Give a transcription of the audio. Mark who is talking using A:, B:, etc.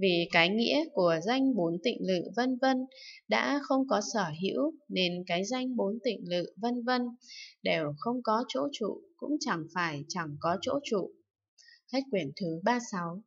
A: vì cái nghĩa của danh bốn tịnh lự vân vân đã không có sở hữu nên cái danh bốn tịnh lự vân vân đều không có chỗ trụ cũng chẳng phải chẳng có chỗ trụ. Hết quyển thứ 36